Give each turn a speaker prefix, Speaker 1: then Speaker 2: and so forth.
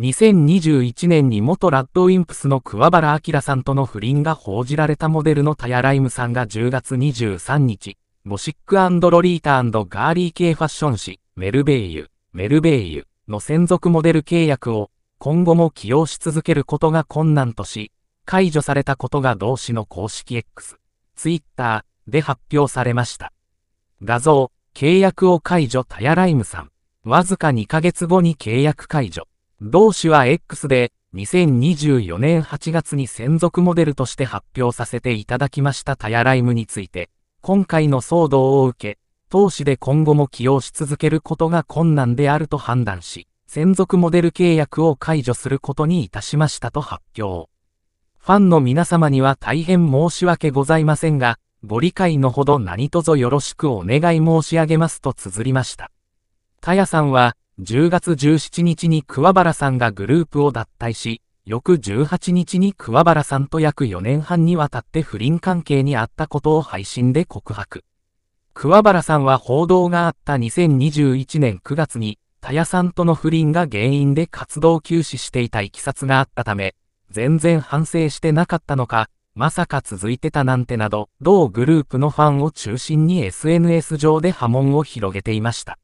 Speaker 1: 2021年に元ラッドウィンプスの桑原明さんとの不倫が報じられたモデルのタヤライムさんが10月23日、ゴシックロリータガーリー系ファッション誌、メルベイユ、メルベイユの専属モデル契約を今後も起用し続けることが困難とし、解除されたことが同志の公式 X、Twitter で発表されました。画像、契約を解除タヤライムさん。わずか2ヶ月後に契約解除。同氏は X で2024年8月に専属モデルとして発表させていただきましたタヤライムについて、今回の騒動を受け、投資で今後も起用し続けることが困難であると判断し、専属モデル契約を解除することにいたしましたと発表。ファンの皆様には大変申し訳ございませんが、ご理解のほど何卒よろしくお願い申し上げますと綴りました。タヤさんは、10月17日に桑原さんがグループを脱退し、翌18日に桑原さんと約4年半にわたって不倫関係にあったことを配信で告白。桑原さんは報道があった2021年9月に、田谷さんとの不倫が原因で活動休止していたいきさつがあったため、全然反省してなかったのか、まさか続いてたなんてなど、同グループのファンを中心に SNS 上で波紋を広げていました。